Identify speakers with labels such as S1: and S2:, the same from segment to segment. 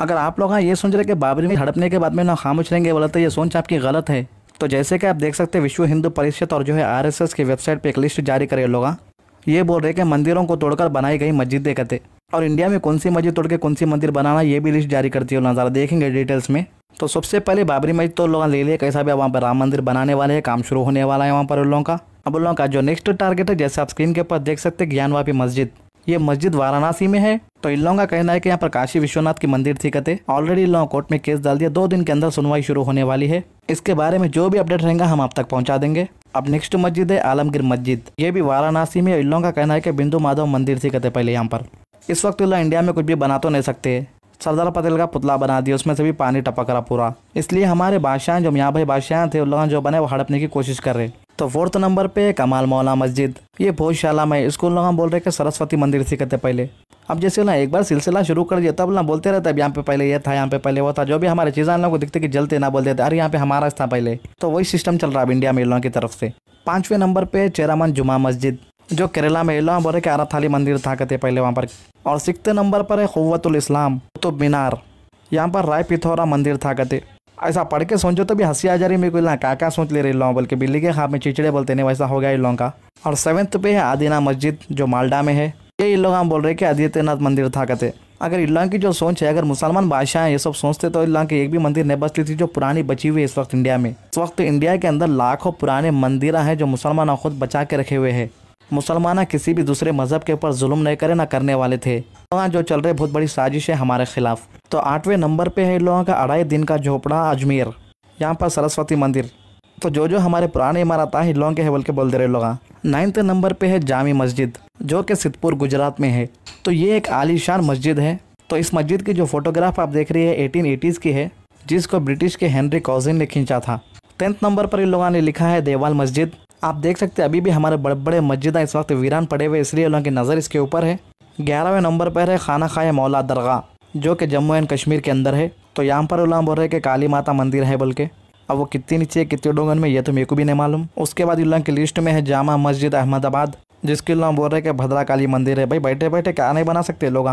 S1: अगर आप लोग हाँ ये सोच रहे कि बाबरी में हड़पने के बाद में ना खामोश रहेंगे बोलते तो ये सोच आपकी गलत है तो जैसे कि आप देख सकते हैं विश्व हिंदू परिषद और जो है आरएसएस की वेबसाइट पे एक लिस्ट जारी करे लोग हाँ। ये बोल रहे कि मंदिरों को तोड़कर बनाई गई मस्जिद देखते और इंडिया में कौन सी मस्जिद तोड़ के कौन सी मंदिर बनाना ये भी लिस्ट जारी करती है हाँ, ज़रा देखेंगे डिटेल्स में तो सबसे पहले बाबरी मस्जिद तो लोग हाँ ले लिए कैसा भी वहाँ पर राम मंदिर बनाने वाले हैं काम शुरू होने वाला है वहाँ पर उन लोगों का अब उन लोगों का जो नेक्स्ट टारगेट है जैसे आप स्क्रीन के ऊपर देख सकते हैं ज्ञानवापी मस्जिद ये मस्जिद वाराणसी में है तो इन लोगों का कहना है कि यहाँ पर काशी विश्वनाथ की मंदिर थी कते ऑलरेडी इन लोगों कोर्ट में केस डाल दिया दो दिन के अंदर सुनवाई शुरू होने वाली है इसके बारे में जो भी अपडेट रहेगा हम आप तक पहुँचा देंगे अब नेक्स्ट मस्जिद है आलमगीर मस्जिद ये भी वाराणसी में इन लोगों का कहना है कि बिंदु माधव मंदिर थी कते पहले यहाँ पर इस वक्त इन इंडिया में कुछ भी बना तो नहीं सकते सरदार पटेल का पुतला बना दिया उसमें से भी पानी टपक रहा पूरा इसलिए हमारे बादशाह जो मियाँ भाई बादशाह थे उन लोग जो बने वो हड़पने की कोशिश कर रहे तो फोर्थ नंबर पे कमाल मौला मस्जिद ये भोजशाला में स्कूल लोग हम बोल रहे कि सरस्वती मंदिर थी कहते पहले अब जैसे ना एक बार सिलसिला शुरू कर दिया तब ना बोलते रहते अब यहाँ पे पहले ये था यहाँ पे पहले वो था जो भी हमारे चीज़ें लोगों को दिखते कि जलते ना बोलते थे अरे यहाँ पे हमारा था पहले तो वही सिस्टम चल रहा है इंडिया में लोगों की तरफ से पाँचवें नंबर पे चेरामन जुमा मस्जिद जो केरला में लोग रहे कि थाली मंदिर था कहते पहले वहाँ पर और सिक्स नंबर पर है क़वतुल इस्लाम कुतुब मीनार यहाँ पर राय पिथौरा मंदिर था कहते ऐसा पढ़ के सोचो तो भी हंसी आ जा रही मेरे को ना का, क्या सोच ले रही लॉन्ग बल्कि बिल्ली के खाप में चिचड़े बोलते नहीं वैसा हो गया इन लोगों का और सेवन्थ पे है आदिना मस्जिद जो मालडा में है ये इन लोग हम बोल रहे कि आदित्यनाथ मंदिर था कहते अगर इन की जो सोच है अगर मुसलमान बादशाह ये सब सोचते तो इन की एक भी मंदिर नहीं बचती थी जो पुरानी बची हुई है इस वक्त इंडिया में इस वक्त इंडिया के अंदर लाखों पुराने मंदिर हैं जो मुसलमान खुद बचा के रखे हुए हैं मुसलमान किसी भी दूसरे मजहब के ऊपर जुल्म नहीं करे ना करने वाले थे वहाँ जो चल रहे बहुत बड़ी साजिश है हमारे खिलाफ तो आठवें नंबर पे है लोगों का अढ़ाई दिन का झोपड़ा अजमेर यहाँ पर सरस्वती मंदिर तो जो जो हमारे पुराने इमारत है लोगों के हेवल के बोल दे रहे लोग हाँ। नाइन्थ नंबर पे है जामी मस्जिद जो कि सिद्धपुर गुजरात में है तो ये एक आलीशान मस्जिद है तो इस मस्जिद की जो फोटोग्राफ आप देख रही है एटीन की है जिसको ब्रिटिश के हेनरी कॉजिन ने खींचा था टेंथ नंबर पर इन लोगों ने लिखा है देवाल मस्जिद आप देख सकते हैं अभी भी हमारे बड़े बड़े मस्जिद इस वक्त वीरान पड़े हुए इसलिए लोगों की नज़र इसके ऊपर है ग्यारहवें नंबर पर है खाना खाए मौला दरगाह जो कि जम्मू एंड कश्मीर के अंदर है तो यहाँ पर उल्लाम बोल रहे हैं कि काली माता मंदिर है बल्कि अब वो कितनी नीचे है कितने डोंगन में ये तो मेरे को भी नहीं मालूम उसके बाद उल्लाम की लिस्ट में है जामा मस्जिद अहमदाबाद जिसके उल्लाम बोल रहे हैं कि भद्रा काली मंदिर है भाई बैठे बैठे क्या नहीं बना सकते लोग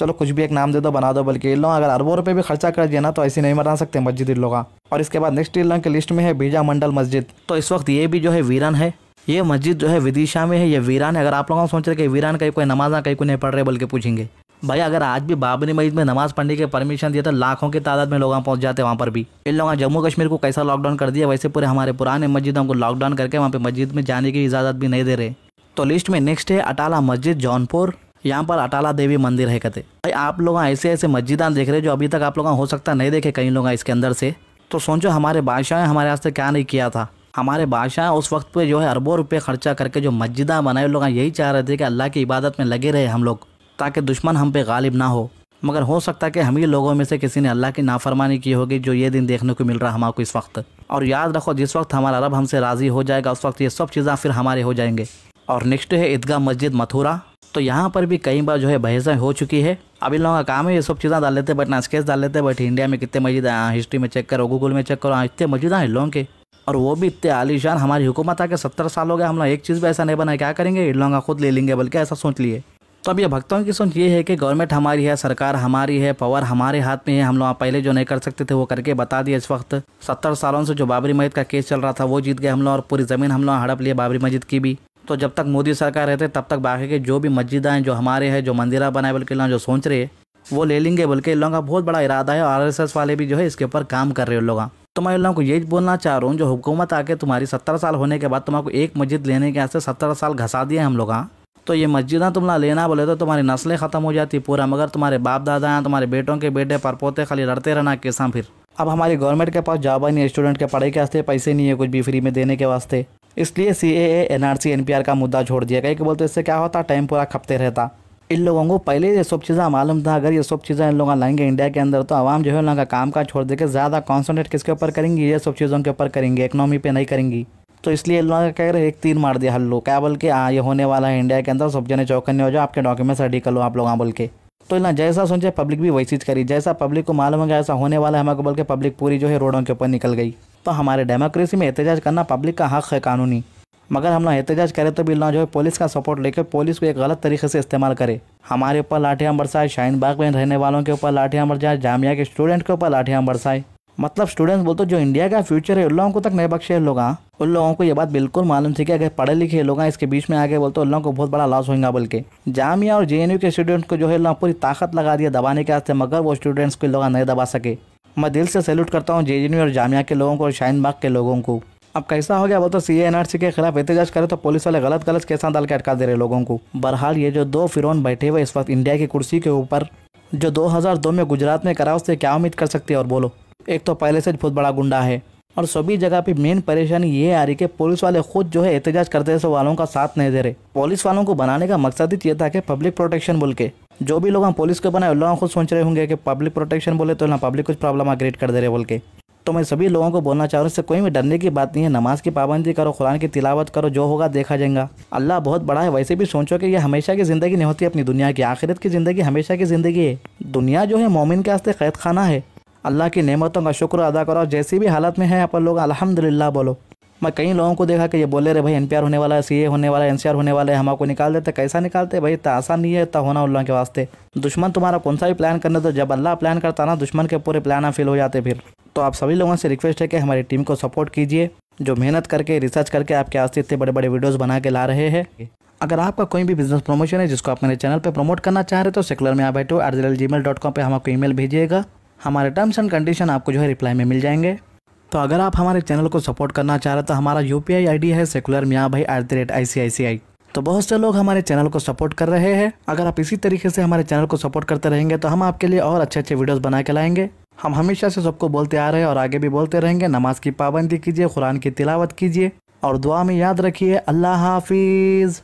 S1: चलो कुछ भी एक नाम दे दो बना दो बल्कि इन लोग अगर अरबों रुपये भी खर्चा कर दिया ना तो ऐसे नहीं बना सकते मस्जिद इन लोगों और इसके बाद नेक्स्ट इन लोगों की लिस्ट में है बीजा मंडल मस्जिद तो इस वक्त ये भी जो है वीरान है ये मस्जिद जो है विदिशा में है ये वीरान है अगर आप लोगों को सोच रहे कि वीरान कहीं कोई नमाज ना कहीं को नहीं पढ़ रहे बल्कि पूछेंगे भाई अगर आज भी बाबरी मस्जिद में नमाज पढ़ने के परमिशन दिया तो लाखों की तादाद में लोग पहुंच जाते वहाँ पर भी इन लोगों ने जम्मू कश्मीर को कैसा लॉकडाउन कर दिया वैसे पूरे हमारे पुराने मस्जिदों को लॉकडाउन करके वहाँ पे मस्जिद में जाने की इजाज़त भी नहीं दे रहे तो लिस्ट में नेक्स्ट है अटाला मस्जिद जौनपुर यहाँ पर अटाला देवी मंदिर है कहते भाई आप लोग ऐसे ऐसे मस्जिद देख रहे जो अभी तक आप लोग हो सकता नहीं देखे कई लोग इसके अंदर से तो सोचो हमारे बादशाह ने हमारे वास्ते क्या नहीं किया था हमारे बादशाह उस वक्त पे जो है अरबों रुपये खर्चा करके जो मस्जिदा बनाए लोग यही चाह रहे थे कि अल्लाह की इबादत में लगे रहे हम लोग ताकि दुश्मन हम पे गालिब ना हो मगर हो सकता है कि हम ही लोगों में से किसी ने अल्लाह की नाफरमानी की होगी जो ये दिन देखने को मिल रहा हमारे इस वक्त और याद रखो जिस वक्त हमारा अरब हमसे राज़ी हो जाएगा उस वक्त ये सब चीज़ें फिर हमारे हो जाएंगे और नेक्स्ट है ईदगाह मस्जिद मथुरा तो यहाँ पर भी कई बार जो है बहसें हो चुकी है अब इन लोगों का काम है ये सब चीज़ें डाल लेते हैं बट नाचकेस डाल लेते हैं बट इंडिया में कितने हैं हिस्ट्री में चेक करो गूगल में चेक करो हाँ, इतने मस्जिद हैं लोगों के और वो भी इतने आलिशान हमारी हुकूमत आके सत्तर साल हो गया हम लोग एक चीज़ भी ऐसा नहीं बना क्या करेंगे इन लोगों खुद ले लेंगे बल्कि ऐसा सोच लिए तो अब ये भक्तों की सोच ये है कि गवर्नमेंट हमारी है सरकार हमारी है पावर हमारे हाथ में है हम लोग पहले जो नहीं कर सकते थे वो करके बता दिए इस वक्त सत्तर सालों से जो बाबरी मस्जिद का केस चल रहा था वो जीत गए हम लोग और पूरी ज़मीन हम लोग हड़प लिए बाबरी मस्जिद की भी तो जब तक मोदी सरकार रहते तब तक बाकी के जो भी मस्जिद हैं जो हमारे हैं जो मंदिरा बनाए बल्कि लोग जो सोच रहे वो ले लेंगे बल्कि इन लोगों का बहुत बड़ा इरादा है और आर वाले भी जो है इसके ऊपर काम कर रहे हैं लोग तो मैं उन लोगों को ये बोलना चाह रहा हूँ जो हुकूमत आके तुम्हारी सत्तर साल होने के बाद तुम्हारे एक मस्जिद लेने के वास्ते सत्तर साल घसा दिए हम लोग तो ये मस्जिदा तुम ना लेना बोले तो तुम्हारी नस्लें ख़त्म हो जाती पूरा मगर तुम्हारे बाप दादा हैं तुम्हारे बेटों के बेटे परपोते खाली लड़ते रहना किसान फिर अब हमारी गवर्नमेंट के पास जॉब नहीं है स्टूडेंट के पढ़ाई के वास्ते पैसे नहीं है कुछ भी फ्री में देने के वास्ते इसलिए C A N R C N P R का मुद्दा छोड़ दिया गया कि बोलते इससे क्या होता टाइम पूरा खपते रहता इन लोगों को पहले ये सब चीज़ें मालूम था अगर ये सब चीज़ें इन लोग लाएंगे इंडिया के अंदर तो आवाम जो है उनका काम काज छोड़ देकर ज़्यादा कॉन्सनट्रेट किसके ऊपर करेंगी ये सब चीज़ों के ऊपर करेंगे इकनॉमी पे नहीं करेंगी तो इसलिए इन लोगों का कह रहे एक तीर मार दिया हल्लो क्या बोल के हाँ ये होने वाला है इंडिया के अंदर सब जने चौकन्ने हो जाओ आपके डॉक्यूमेंट्स रेडी कर लो आप लोग हाँ बोल के तो इतना जैसा सोचे पब्लिक भी वैसी करी जैसा पब्लिक को मालूम है ऐसा होने वाला है हमारे बोल के पब्लिक पूरी जो है रोडों के ऊपर निकल गई तो हमारे डेमोक्रेसी में एहतजाज करना पब्लिक का हक है कानूनी मगर हम लोग एहतजाज करें तो भी ना जो है पुलिस का सपोर्ट लेकर पुलिस को एक गलत तरीके से इस्तेमाल करे हमारे ऊपर लाठियां बरसाए शाहीन बाग में रहने वालों के ऊपर लाठियां बरसाए जामिया के स्टूडेंट के ऊपर लाठियां बरसाए मतलब स्टूडेंट्स बोलते जो इंडिया का फ्यूचर है उन लोगों को तक नहीं बख्शे लोग हाँ? उन लोगों को ये बात बिल्कुल मालूम थी कि अगर पढ़े लिखे लोग हाँ, इसके बीच में आगे बोलते उन लोगों को बहुत बड़ा लॉस होगा बल्कि जामिया और जे के स्टूडेंट्स को जो है पूरी ताकत लगा दिया दबाने के वास्ते मगर वो स्टूडेंट्स को लोग हाँ नहीं दबा सके मैं दिल से सैल्यूट करता हूँ जे और जामिया के लोगों को और शाहीन बाग के लोगों को अब कैसा हो गया वो तो सी एनआरसी के खिलाफ एहतजाज करे तो पुलिस वाले गलत गलत कैसा डाल के अटका दे रहे लोगों को बहरहाल ये जो दो फिरौन बैठे हुए इस वक्त इंडिया की कुर्सी के ऊपर जो 2002 में गुजरात में करा उससे क्या उम्मीद कर सकती है और बोलो एक तो पहले से बहुत बड़ा गुंडा है और सभी जगह पे मेन परेशानी ये आ रही कि पुलिस वाले खुद जो है एहतजाज करते वालों का साथ नहीं दे रहे पुलिस वालों को बनाने का मकसद ही तो ये था कि पब्लिक प्रोटेक्शन बोल के जो भी लोग हम पुलिस के बनाए उन लोगों को सोच रहे होंगे कि पब्लिक प्रोटेक्शन बोले तो ना पब्लिक कुछ प्रॉब्लम क्रिएट कर दे रहे बोल के तो मैं सभी लोगों को बोलना चाह रहा हूँ इससे कोई भी डरने की बात नहीं है नमाज की पाबंदी करो कुरान की तिलावत करो जो होगा देखा जाएगा अल्लाह बहुत बड़ा है वैसे भी सोचो कि ये हमेशा की ज़िंदगी नहीं होती अपनी दुनिया की आखिरत की ज़िंदगी हमेशा की ज़िंदगी है दुनिया जो है मोमिन के वास्ते कैद खाना है अल्लाह की नेमतों का शुक्र अदा करो जैसी भी हालत में है अपन लोग अलहमदिल्ला बोलो मैं कई लोगों को देखा कि ये बोले रहे भाई एन होने वाला है सी होने वाला है एन होने वाला है हम आपको निकाल देते कैसा निकालते भाई इतना आसान नहीं है इतना होना उन लोगों के वास्ते दुश्मन तुम्हारा कौन सा भी प्लान करने तो जब अल्लाह प्लान करता ना दुश्मन के पूरे प्लान फेल हो जाते फिर तो आप सभी लोगों से रिक्वेस्ट है कि हमारी टीम को सपोर्ट कीजिए जो मेहनत करके रिसर्च करके आपके आस्ते इतने बड़े बड़े वीडियोस बना के ला रहे हैं अगर आपका कोई भी बिजनेस प्रमोशन है जिसको आप मेरे चैनल पर प्रमोट करना चाह रहे तो सेकुलर में आप बैठो at the rate gmail dot com पर हम आपको ई भेजिएगा हमारे टर्म्स एंड कंडीशन आपको जो है रिप्लाई में मिल जाएंगे तो अगर आप हमारे चैनल को सपोर्ट करना चाह रहे तो हमारा यू पी आई है सेकुलर मियाँ भाई एट द रेट आई तो बहुत से लोग हमारे चैनल को सपोर्ट कर रहे हैं अगर आप इसी तरीके से हमारे चैनल को सपोर्ट करते रहेंगे तो हम आपके लिए और अच्छे अच्छे वीडियोस बना के लाएंगे हम हमेशा से सबको बोलते आ रहे हैं और आगे भी बोलते रहेंगे नमाज की पाबंदी कीजिए कुरान की तिलावत कीजिए और दुआ में याद रखिए अल्लाह हाफिज़